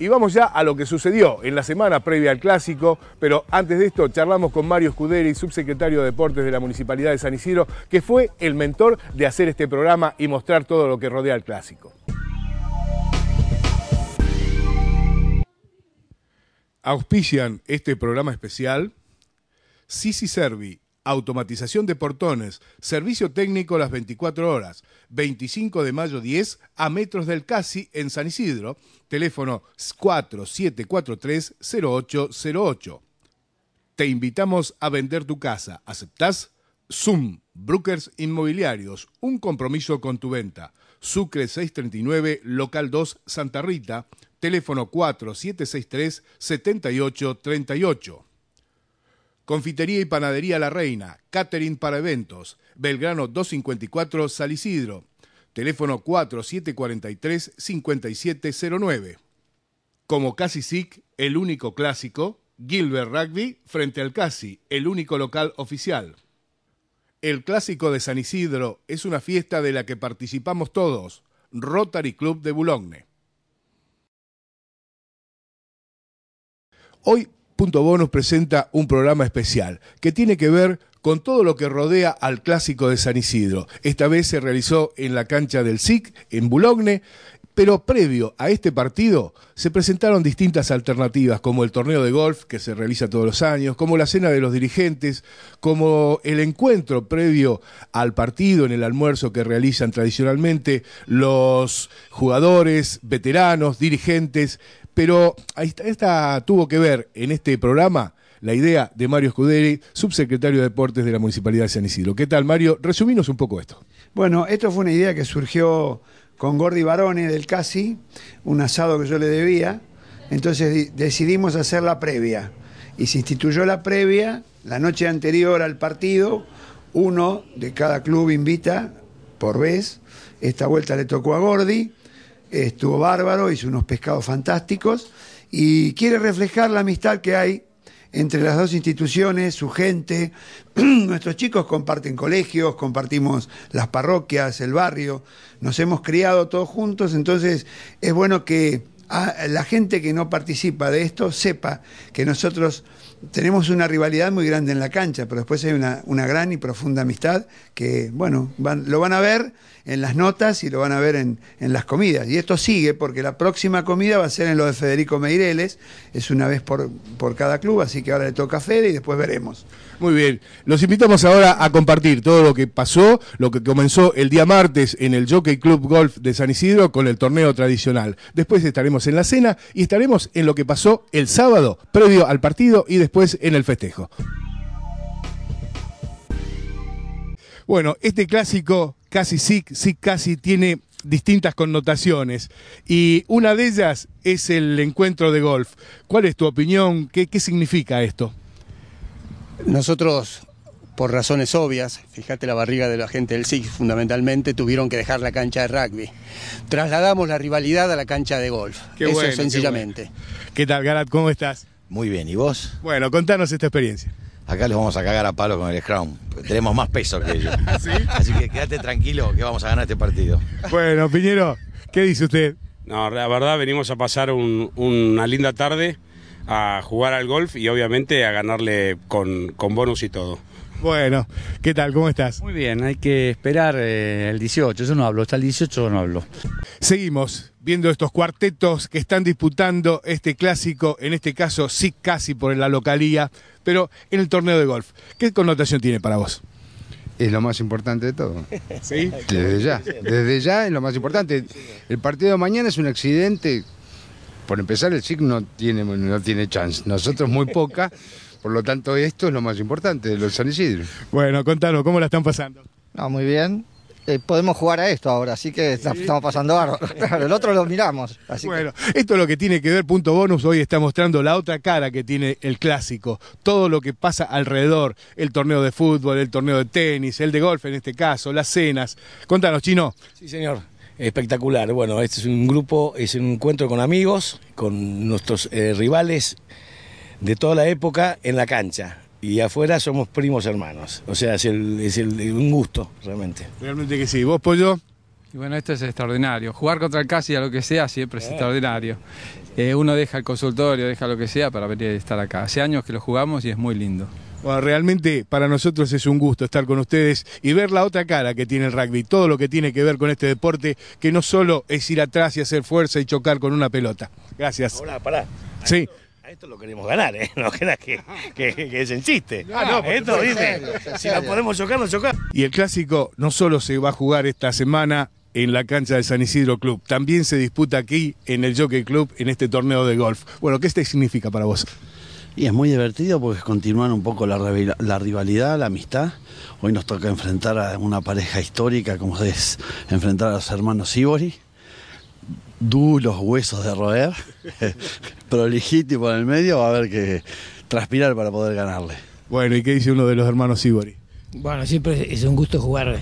Y vamos ya a lo que sucedió en la semana previa al clásico, pero antes de esto charlamos con Mario Scuderi, subsecretario de Deportes de la Municipalidad de San Isidro, que fue el mentor de hacer este programa y mostrar todo lo que rodea al clásico. Auspician este programa especial Sisi Servi, automatización de portones, servicio técnico las 24 horas, 25 de mayo 10 a metros del Casi en San Isidro, teléfono 4743-0808. Te invitamos a vender tu casa. ¿Aceptás? Zoom, Brokers Inmobiliarios, un compromiso con tu venta. Sucre 639, local 2, Santa Rita, teléfono 4763-7838. Confitería y Panadería La Reina, catering para eventos, Belgrano 254 San Isidro, teléfono 4743-5709. Como Casi SIC, el único clásico, Gilbert Rugby frente al Casi, el único local oficial. El clásico de San Isidro es una fiesta de la que participamos todos, Rotary Club de Boulogne. Hoy Punto Bonus presenta un programa especial que tiene que ver con todo lo que rodea al clásico de San Isidro. Esta vez se realizó en la cancha del SIC, en Boulogne, pero previo a este partido se presentaron distintas alternativas, como el torneo de golf que se realiza todos los años, como la cena de los dirigentes, como el encuentro previo al partido en el almuerzo que realizan tradicionalmente los jugadores, veteranos, dirigentes. Pero esta tuvo que ver en este programa la idea de Mario Scuderi, subsecretario de Deportes de la Municipalidad de San Isidro. ¿Qué tal, Mario? Resuminos un poco esto. Bueno, esto fue una idea que surgió con Gordi Barone del Casi, un asado que yo le debía. Entonces decidimos hacer la previa. Y se instituyó la previa la noche anterior al partido. Uno de cada club invita por vez. Esta vuelta le tocó a Gordi. Estuvo bárbaro, hizo unos pescados fantásticos. Y quiere reflejar la amistad que hay entre las dos instituciones, su gente. Nuestros chicos comparten colegios, compartimos las parroquias, el barrio, nos hemos criado todos juntos, entonces es bueno que ah, la gente que no participa de esto sepa que nosotros tenemos una rivalidad muy grande en la cancha, pero después hay una, gran y profunda amistad que, bueno, lo van a ver en las notas y lo van a ver en, las comidas. Y esto sigue porque la próxima comida va a ser en lo de Federico Meireles, es una vez por, por cada club, así que ahora le toca a Fede y después veremos. Muy bien, los invitamos ahora a compartir todo lo que pasó, lo que comenzó el día martes en el Jockey Club Golf de San Isidro con el torneo tradicional. Después estaremos en la cena y estaremos en lo que pasó el sábado, previo al partido y después después en el festejo. Bueno, este clásico, casi sí, sí casi tiene distintas connotaciones y una de ellas es el encuentro de golf. ¿Cuál es tu opinión? ¿Qué, significa esto? Nosotros, por razones obvias, fíjate la barriga de la gente del SIC, fundamentalmente tuvieron que dejar la cancha de rugby. Trasladamos la rivalidad a la cancha de golf. Eso sencillamente. Qué, ¿Qué tal, Garat? ¿Cómo estás? Muy bien, ¿y vos? Bueno, contanos esta experiencia. Acá les vamos a cagar a palo con el Scrum. Tenemos más peso que ellos. ¿Ah, Así que quédate tranquilo que vamos a ganar este partido. Bueno, Piñero, ¿qué dice usted? No, la verdad, venimos a pasar una linda tarde, a jugar al golf y obviamente a ganarle con, con bonus y todo. Bueno, ¿qué tal? ¿Cómo estás? Muy bien, hay que esperar eh, el 18, yo no hablo, hasta el 18 yo no hablo. Seguimos viendo estos cuartetos que están disputando este clásico, en este caso sí casi por la localía, pero en el torneo de golf. ¿Qué connotación tiene para vos? Es lo más importante de todo. ¿Sí? Desde ya, desde ya es lo más importante. El partido de mañana es un accidente. Por empezar, el SIC tiene, no tiene chance. Nosotros muy poca. Por lo tanto, esto es lo más importante, los San Isidro. Bueno, contanos, ¿cómo la están pasando? No, muy bien. Eh, podemos jugar a esto ahora, así que estamos pasando barro. Claro, el otro lo miramos. bueno, esto es lo que tiene que ver Punto Bonus. Hoy está mostrando la otra cara que tiene el clásico. Todo lo que pasa alrededor. El torneo de fútbol, el torneo de tenis, el de golf en este caso, las cenas. Contanos, Chino. Sí, señor. Espectacular. Bueno, este es un grupo, es un encuentro con amigos, con nuestros eh, rivales de toda la época en la cancha. Y afuera somos primos hermanos. O sea, es, un gusto, realmente. Realmente que sí. ¿Vos, Pollo? Y bueno, esto es extraordinario. Jugar contra el Casi a lo que sea siempre es eh. extraordinario. Eh, uno deja el consultorio, deja lo que sea para venir a estar acá. Hace años que lo jugamos y es muy lindo. Bueno, realmente para nosotros es un gusto estar con ustedes y ver la otra cara que tiene el rugby, todo lo que tiene que ver con este deporte, que no solo es ir atrás y hacer fuerza y chocar con una pelota. Gracias. Hola, pará. Sí esto lo queremos ganar, ¿eh? No creas que, que, que, es un chiste. esto dice, si lo podemos chocar, lo chocamos. Y el clásico no solo se va a jugar esta semana en la cancha del San Isidro Club, también se disputa aquí en el Jockey Club en este torneo de golf. Bueno, ¿qué este significa para vos? Y es muy divertido porque continúan un poco la, rivalidad, la amistad. Hoy nos toca enfrentar a una pareja histórica como es enfrentar a los hermanos Ibori. Duros huesos de roer. legítimo en el medio, va a haber que transpirar para poder ganarle. Bueno, ¿y qué dice uno de los hermanos Sibori? Bueno, siempre es un gusto jugar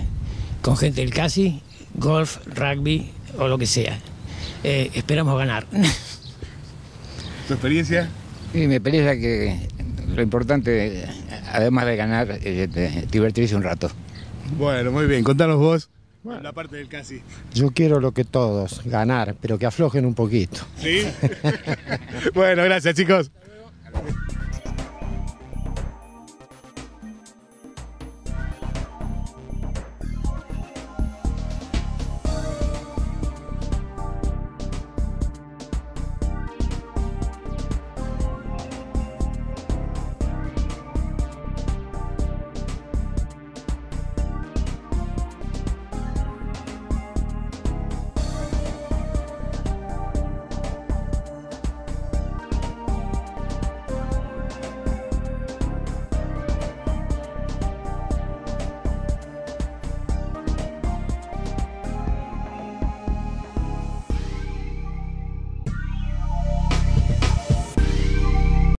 con gente del casi, golf, rugby o lo que sea. Eh, esperamos ganar. ¿Tu experiencia? Sí, me parece que lo importante, además de ganar, es este, divertirse un rato. Bueno, muy bien, contanos vos la parte del casi. Yo quiero lo que todos, ganar, pero que aflojen un poquito. Sí. bueno, gracias chicos.